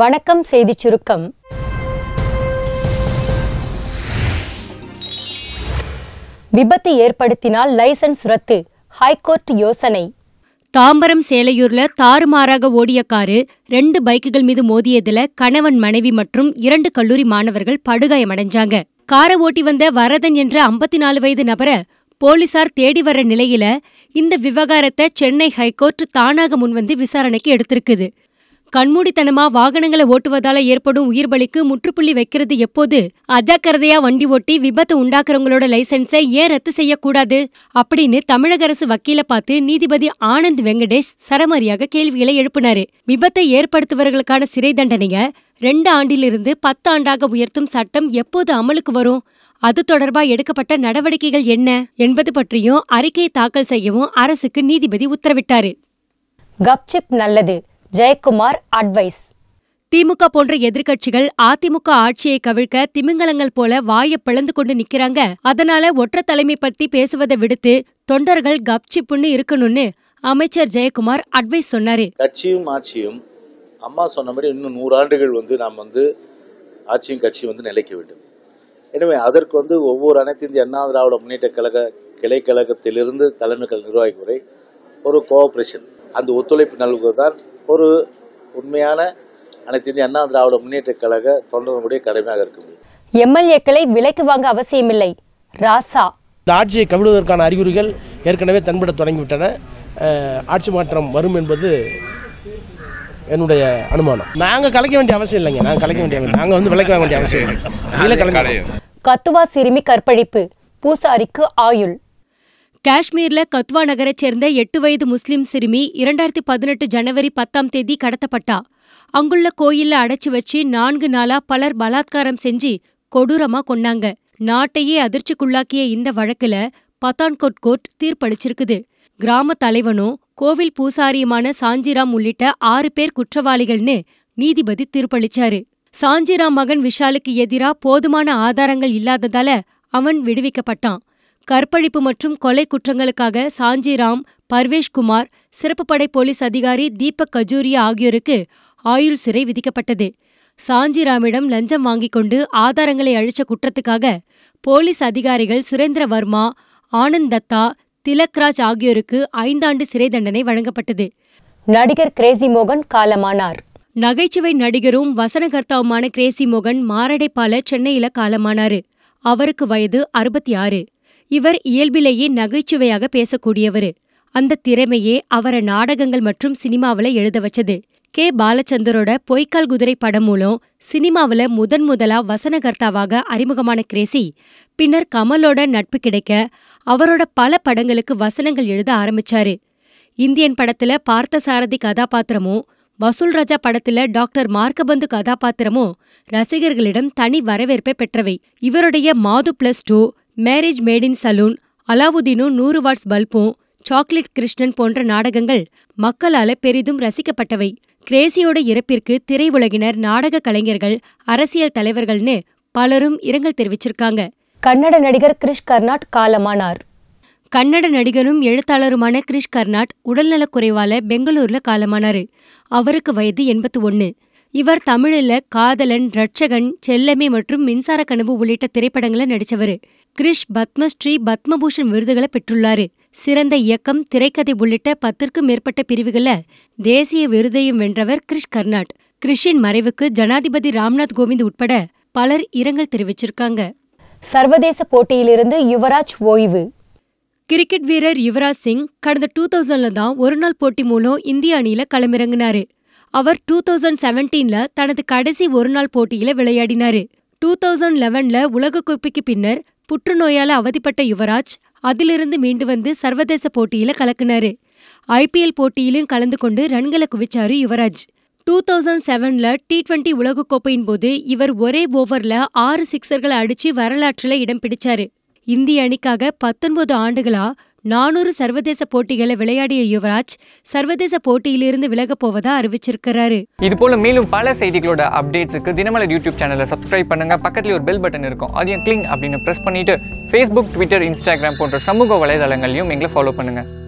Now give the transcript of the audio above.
வணக்கம் செய்தி சுருக்கம் விபத்து ஏற்படுத்தினால் லைசன்ஸ் ரத்து ஹைகோர்ட் யோசனை தாம்பரம் சேலையூர்ல தாறுமாறாக ஓடிய காரு ரெண்டு பைக்குகள் மீது மோதியதுல கணவன் மனைவி மற்றும் இரண்டு கல்லூரி மாணவர்கள் படுகாயமடைஞ்சாங்க காரை ஓட்டி வந்த வரதன் என்ற ஐம்பத்தி நாலு வயது நபரை போலீசார் தேடி வர நிலையில இந்த விவகாரத்தை சென்னை ஹைகோர்ட் தானாக முன்வந்து விசாரணைக்கு எடுத்திருக்குது கண்மூடித்தனமா வாகனங்களை ஓட்டுவதால ஏற்படும் உயிர் பலிக்கு முற்றுப்புள்ளி வைக்கிறது எப்போது அஜாக்கிரதையா வண்டி ஓட்டி விபத்து உண்டாக்குறவங்களோட லைசன்ஸை ஏன் ரத்து செய்யக்கூடாது அப்படின்னு தமிழக அரசு வக்கீல பார்த்து நீதிபதி ஆனந்த் வெங்கடேஷ் சரமாரியாக கேள்விகளை எழுப்பினாரு விபத்தை ஏற்படுத்துவர்களுக்கான சிறை தண்டனைய ரெண்டு ஆண்டிலிருந்து பத்து ஆண்டாக உயர்த்தும் சட்டம் எப்போது அமலுக்கு வரும் அது தொடர்பா எடுக்கப்பட்ட நடவடிக்கைகள் என்ன என்பது பற்றியும் அறிக்கையை தாக்கல் செய்யவும் அரசுக்கு நீதிபதி உத்தரவிட்டாரு கப்சிப் நல்லது ஜெயக்குமார் அட்வைஸ் திமுக போன்ற எதிர்க்கட்சிகள் அதிமுக ஆட்சியை கவிழ்க்க திமிங்கலங்கள் போல வாயை பிளந்து கொண்டு நிக்கிறாங்க அதனால ஒற்ற தலைமை பத்தி பேசுவதை விடுத்து தொண்டர்கள் கப்சிப்புன்னு இருக்கணும்னு அமைச்சர் ஜெயக்குமார் அட்வைஸ் சொன்னாரு கட்சியும் ஆட்சியும் அம்மா சொன்ன மாதிரி இன்னும் நூறாண்டுகள் வந்து நாம் வந்து ஆட்சியும் கட்சியும் வந்து நிலைக்க வேண்டும் எனவே அதற்கு வந்து ஒவ்வொரு அனைத்து இந்திய அண்ணா திராவிட முன்னேற்ற கழக கிளை கழகத்திலிருந்து தலைமை நிர்வாகி முறை ஒரு கோஆபரேஷன் அந்த ஒத்துழைப்பு நல்குவதுதான் ஒரு உண்மையான அனைத்து இந்திய அண்ணா திராவிட முன்னேற்ற கழக தொண்டர்களுடைய கடமையாக இருக்க முடியும் எம்எல்ஏக்களை விலைக்கு வாங்க அவசியமில்லை ராசா ஆட்சியை கவிழ்வதற்கான அறிகுறிகள் ஏற்கனவே தென்பட தொடங்கிவிட்டன ஆட்சி மாற்றம் வரும் என்பது என்னுடைய அனுமானம் நாங்கள் கலைக்க வேண்டிய அவசியம் இல்லைங்க நாங்கள் கலைக்க வேண்டிய நாங்கள் வந்து விலைக்கு வாங்க வேண்டிய அவசியம் இல்லை கத்துவா சிறுமி கற்பழிப்பு பூசாரிக்கு ஆயுள் காஷ்மீர்ல கத்வா நகரைச் சேர்ந்த எட்டு வயது முஸ்லிம் சிறுமி இரண்டாயிரத்தி பதினெட்டு ஜனவரி பத்தாம் தேதி கடத்தப்பட்டா அங்குள்ள கோயில்ல அடைச்சு வச்சு நான்கு நாளா பலர் பலாத்காரம் செஞ்சு கொடூரமா கொன்னாங்க நாட்டையே அதிர்ச்சிக்குள்ளாக்கிய இந்த வழக்குல பத்தான்கோட் கோர்ட் தீர்ப்பளிச்சிருக்குது கிராம தலைவனும் கோவில் பூசாரியுமான சாஞ்சிராம் உள்ளிட்ட ஆறு பேர் குற்றவாளிகள்னு நீதிபதி தீர்ப்பளிச்சாரு சாஞ்சிராம் மகன் விஷாலுக்கு எதிரா போதுமான ஆதாரங்கள் இல்லாததால அவன் விடுவிக்கப்பட்டான் கற்பழிப்பு மற்றும் கொலை குற்றங்களுக்காக சாஞ்சிராம் பர்வேஷ்குமார் சிறப்பு படை போலீஸ் அதிகாரி தீபக் கஜூரியா ஆகியோருக்கு ஆயுள் சிறை விதிக்கப்பட்டது சாஞ்சிராமிடம் லஞ்சம் வாங்கிக் கொண்டு ஆதாரங்களை அழிச்ச குற்றத்துக்காக போலீஸ் அதிகாரிகள் சுரேந்திர வர்மா ஆனந்த் தத்தா திலக்ராஜ் ஆகியோருக்கு ஐந்தாண்டு சிறை தண்டனை வழங்கப்பட்டது நடிகர் கிரேசி மோகன் காலமானார் நகைச்சுவை நடிகரும் வசனகர்த்தாவுமான கிரேசி மோகன் மாரடைப்பால சென்னையில காலமானாரு அவருக்கு வயது அறுபத்தி ஆறு இவர் இயல்பிலேயே நகைச்சுவையாக பேசக்கூடியவர் அந்த திறமையே அவரை நாடகங்கள் மற்றும் சினிமாவில் எழுத வச்சது கே பாலச்சந்தரோட பொய்க்கால் குதிரை படம் மூலம் சினிமாவில் முதன் முதலா வசனகர்த்தாவாக அறிமுகமான கிரேசி பின்னர் கமலோட நட்பு கிடைக்க அவரோட பல படங்களுக்கு வசனங்கள் எழுத ஆரம்பிச்சாரு இந்தியன் படத்துல பார்த்தசாரதி கதாபாத்திரமும் வசூல் ராஜா படத்துல டாக்டர் மார்க்கபந்து கதாபாத்திரமும் ரசிகர்களிடம் தனி வரவேற்பை பெற்றவை இவருடைய மாது plus two marriage made in saloon அலாவுதீனும் நூறு வாட்ஸ் பல்பும் சாக்லேட் கிருஷ்ணன் போன்ற நாடகங்கள் மக்களால பெரிதும் ரசிக்கப்பட்டவை கிரேசியோட இறப்பிற்கு திரையுலகினர் நாடக கலைஞர்கள் அரசியல் தலைவர்கள்னு பலரும் இரங்கல் தெரிவிச்சிருக்காங்க கன்னட நடிகர் கிரிஷ் கர்நாட் காலமானார் கன்னட நடிகரும் எழுத்தாளருமான கிரிஷ் கர்நாட் உடல்நலக் குறைவால பெங்களூர்ல காலமானாரு அவருக்கு வயது எண்பத்து ஒன்னு இவர் தமிழில் காதலன் ரட்சகன் செல்லமி மற்றும் மின்சார கனவு உள்ளிட்ட திரைப்படங்களை நடித்தவர் கிரிஷ் பத்மஸ்ரீ பத்மபூஷன் விருதுகளை பெற்றுள்ளாரு சிறந்த இயக்கம் திரைக்கதை உள்ளிட்ட பத்திற்கும் மேற்பட்ட பிரிவுகளில் தேசிய விருதையும் வென்றவர் கிரிஷ் கர்நாட் கிரிஷின் மறைவுக்கு ஜனாதிபதி ராம்நாத் கோவிந்த் உட்பட பலர் இரங்கல் தெரிவிச்சிருக்காங்க சர்வதேச போட்டியிலிருந்து யுவராஜ் ஓய்வு கிரிக்கெட் வீரர் யுவராஜ் சிங் கடந்த டூ தௌசண்ட்ல தான் ஒருநாள் போட்டி மூலம் இந்திய அணியில களமிறங்கினாரு அவர் டூ தௌசண்ட் செவன்டீன்ல தனது கடைசி ஒருநாள் போட்டியில விளையாடினாரு டூ தௌசண்ட் லெவன்ல உலகக்கோப்பைக்கு பின்னர் புற்றுநோயால அவதிப்பட்ட யுவராஜ் அதிலிருந்து மீண்டு வந்து சர்வதேச போட்டியில கலக்குனாரு ஐபிஎல் போட்டியிலும் கலந்து கொண்டு ரன்களை குவிச்சாரு யுவராஜ் டூ தௌசண்ட் செவன்ல டி டுவெண்டி உலகக்கோப்பையின் போது இவர் ஒரே ஓவர்ல ஆறு சிக்ஸர்களை அடிச்சு வரலாற்றுல இடம் பிடிச்சாரு இந்திய அணிக்காக பத்தொன்பது ஆண்டுகளா நானூறு சர்வதேச போட்டிகளை விளையாடிய யுவராஜ் சர்வதேச போட்டியிலிருந்து விலகப் போவதா அறிவிச்சிருக்கிறாரு இது போல மேலும் பல செய்திகளோட அப்டேட்ஸுக்கு தினமலர் யூடியூப் சேனலை சப்ஸ்கிரைப் பண்ணுங்க பக்கத்துல ஒரு பெல் பட்டன் இருக்கும் அதையும் கிளிங் அப்படின்னு பிரஸ் பண்ணிட்டு ஃபேஸ்புக் ட்விட்டர் இன்ஸ்டாகிராம் போன்ற சமூக வலைதளங்களையும் எங்களை ஃபாலோ பண்ணுங்க